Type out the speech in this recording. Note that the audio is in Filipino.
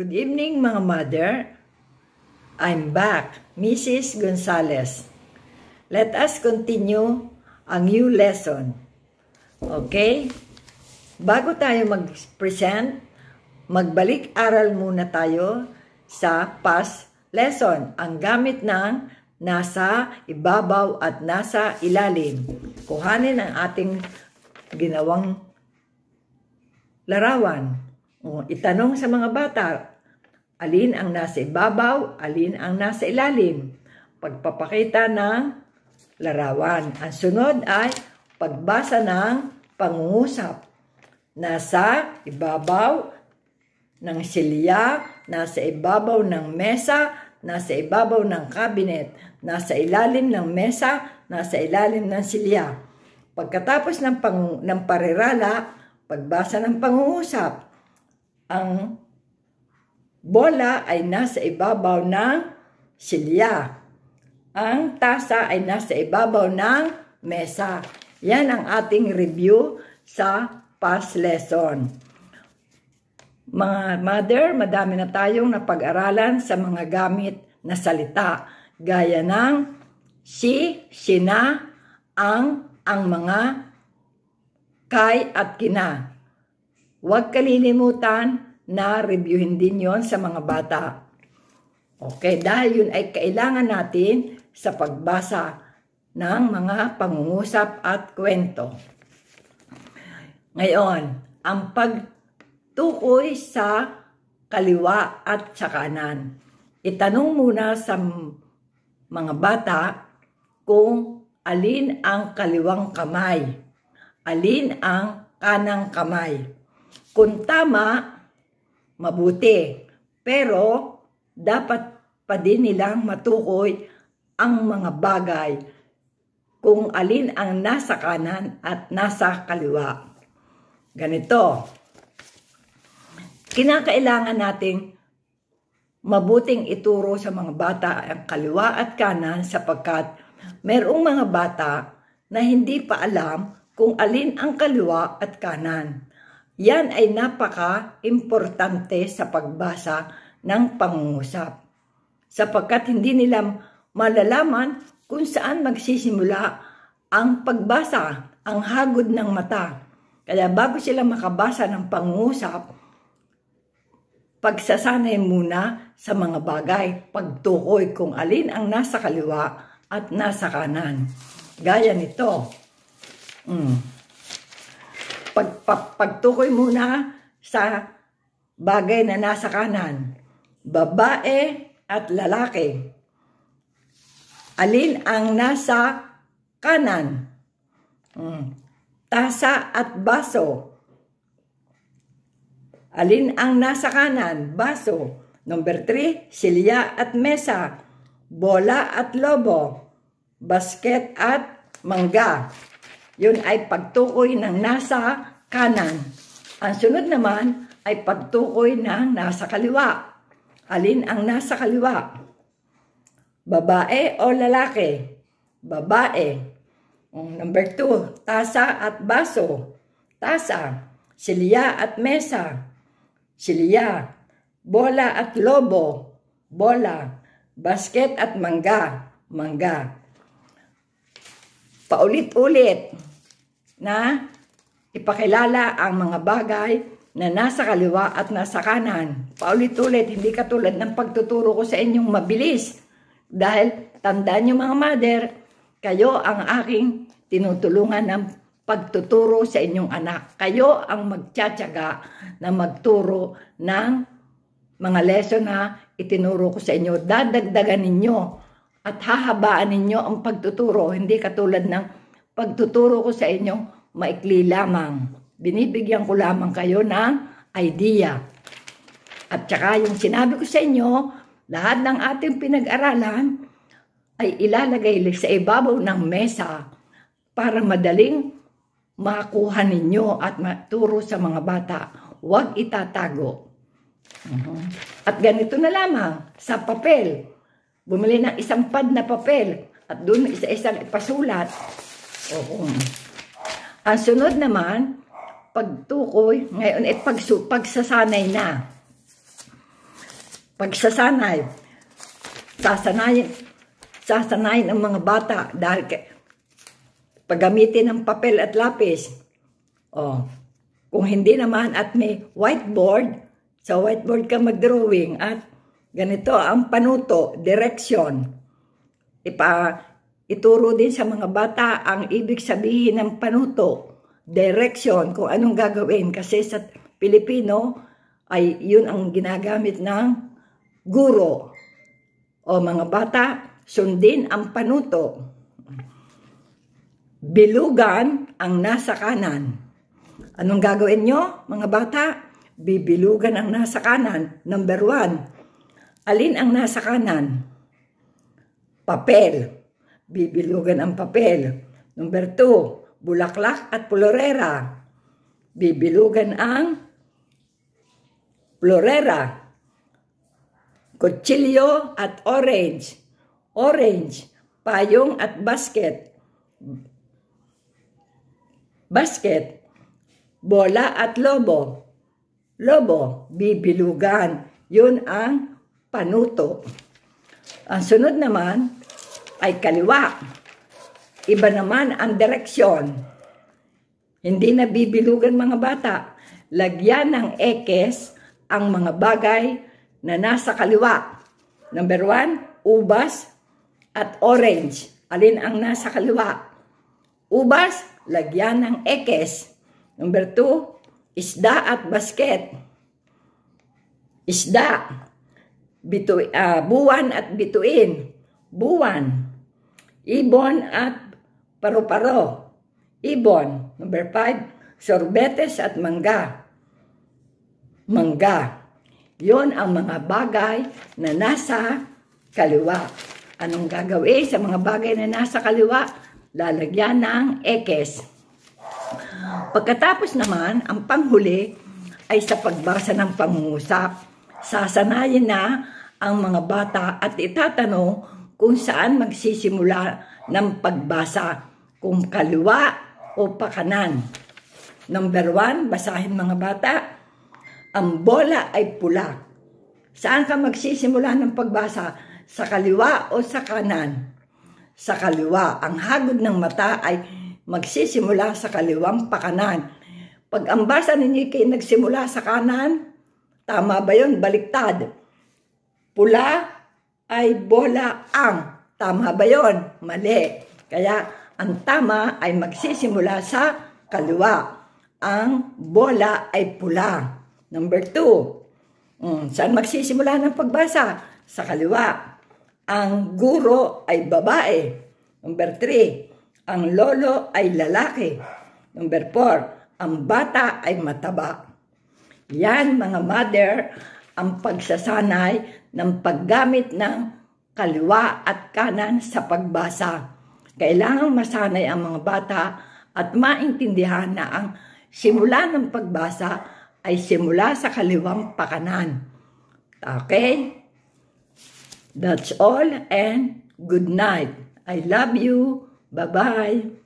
Good evening mga mother. I'm back, Mrs. Gonzales. Let us continue ang new lesson. Okay? Bago tayo mag-present, magbalik aral muna tayo sa past lesson. Ang gamit ng nasa ibabaw at nasa ilalim. Kuhanin ang ating ginawang larawan. O, itanong sa mga bata, Alin ang nasa ibabaw, alin ang nasa ilalim. Pagpapakita ng larawan. Ang sunod ay pagbasa ng pangungusap. Nasa ibabaw ng silya, nasa ibabaw ng mesa, nasa ibabaw ng cabinet, nasa ilalim ng mesa, nasa ilalim ng silya. Pagkatapos ng, pang, ng parirala, pagbasa ng pangungusap, ang bola ay nasa ibabaw ng silya. Ang tasa ay nasa ibabaw ng mesa. Yan ang ating review sa past lesson. Mga mother, madami na tayong napag-aralan sa mga gamit na salita gaya ng si, sina, ang, ang mga, kay at kina. Huwag kalilimutan na reviewin din yon sa mga bata. Okay, dahil yun ay kailangan natin sa pagbasa ng mga pangungusap at kwento. Ngayon, ang pagtukoy sa kaliwa at sa kanan. Itanong muna sa mga bata kung alin ang kaliwang kamay, alin ang kanang kamay. Kung tama, mabuti. Pero dapat pa din nilang matukoy ang mga bagay kung alin ang nasa kanan at nasa kaliwa. Ganito, kinakailangan nating mabuting ituro sa mga bata ang kaliwa at kanan sapagkat merong mga bata na hindi pa alam kung alin ang kaliwa at kanan. Yan ay napaka-importante sa pagbasa ng pangungusap sapagkat hindi nila malalaman kung saan magsisimula ang pagbasa, ang hagod ng mata. Kaya bago sila makabasa ng pangungusap, pagsasanay muna sa mga bagay, pagtukoy kung alin ang nasa kaliwa at nasa kanan. Gaya nito. Mm pag, pagtukoy muna sa bagay na nasa kanan. Babae at lalaki. Alin ang nasa kanan? Hmm. Tasa at baso. Alin ang nasa kanan? Baso. Number 3, silya at mesa. Bola at lobo. Basket at mangga. Yun ay pagtukoy ng nasa kanan. Ang sunod naman ay pagtukoy ng nasa kaliwa. Alin ang nasa kaliwa? Babae o lalaki? Babae. Mm, number two, tasa at baso. Tasa, silya at mesa. Silya, bola at lobo. Bola, basket at mangga. Mangga. Paulit-ulit na Ipakilala ang mga bagay na nasa kaliwa at nasa kanan. Paulit-ulit, hindi katulad ng pagtuturo ko sa inyong mabilis. Dahil, tandaan nyo mga mother, kayo ang aking tinutulungan ng pagtuturo sa inyong anak. Kayo ang magtsatsaga na magturo ng mga lesson na itinuro ko sa inyo. Dadagdagan ninyo at hahabaan ninyo ang pagtuturo. Hindi katulad ng pagtuturo ko sa inyong maikli lamang. Binibigyan ko lamang kayo ng idea. At saka yung sinabi ko sa inyo, lahat ng ating pinag-aralan ay ilalagay sa ibabaw ng mesa para madaling makuha ninyo at maturo sa mga bata. Huwag itatago. Mhm. At ganito na lamang, sa papel. Bumili ng isang pad na papel at doon isa-isang ipasulat. Oo. Uh-huh. Ang sunod naman, pagtukoy, ngayon ay eh, pagsu, pagsasanay na. Pagsasanay. Sasanayin, sasanayin ang mga bata dahil paggamitin ng papel at lapis. Oh, kung hindi naman at may whiteboard, sa whiteboard ka mag-drawing at ganito ang panuto, direction. Ipa, Ituro din sa mga bata ang ibig sabihin ng panuto, direction, kung anong gagawin. Kasi sa Pilipino ay yun ang ginagamit ng guro. O mga bata, sundin ang panuto. Bilugan ang nasa kanan. Anong gagawin nyo, mga bata? Bibilugan ang nasa kanan. Number one, alin ang nasa kanan? Papel. Papel Bibilugan ang papel. Number 2, bulaklak at florera. Bibilugan ang florera. Kutsilyo at orange. Orange, payong at basket. Basket, bola at lobo. Lobo, bibilugan. Yun ang panuto. Ang sunod naman, ay kaliwa. Iba naman ang direksyon. Hindi na mga bata. Lagyan ng ekes ang mga bagay na nasa kaliwa. Number one, ubas at orange. Alin ang nasa kaliwa? Ubas, lagyan ng ekes. Number two, isda at basket. Isda, bitu, uh, ah, buwan at bituin. Buwan, ibon at paru-paro. Ibon. Number five, sorbetes at mangga. Mangga. Yon ang mga bagay na nasa kaliwa. Anong gagawin sa mga bagay na nasa kaliwa? Lalagyan ng ekes. Pagkatapos naman, ang panghuli ay sa pagbasa ng pangungusap. Sasanayin na ang mga bata at itatanong kung saan magsisimula ng pagbasa, kung kaliwa o pakanan. Number one, basahin mga bata, ang bola ay pula. Saan ka magsisimula ng pagbasa? Sa kaliwa o sa kanan? Sa kaliwa. Ang hagod ng mata ay magsisimula sa kaliwang pakanan. Pag ang basa ninyo kay nagsimula sa kanan, tama ba yun? Baliktad. Pula, ay bola ang. Tama ba yon? Mali. Kaya ang tama ay magsisimula sa kaliwa. Ang bola ay pula. Number two, um, saan magsisimula ng pagbasa? Sa kaliwa. Ang guro ay babae. Number three, ang lolo ay lalaki. Number four, ang bata ay mataba. Yan mga mother ang pagsasanay ng paggamit ng kaliwa at kanan sa pagbasa. Kailangang masanay ang mga bata at maintindihan na ang simula ng pagbasa ay simula sa kaliwang pakanan. Okay? That's all and good night. I love you. Bye-bye.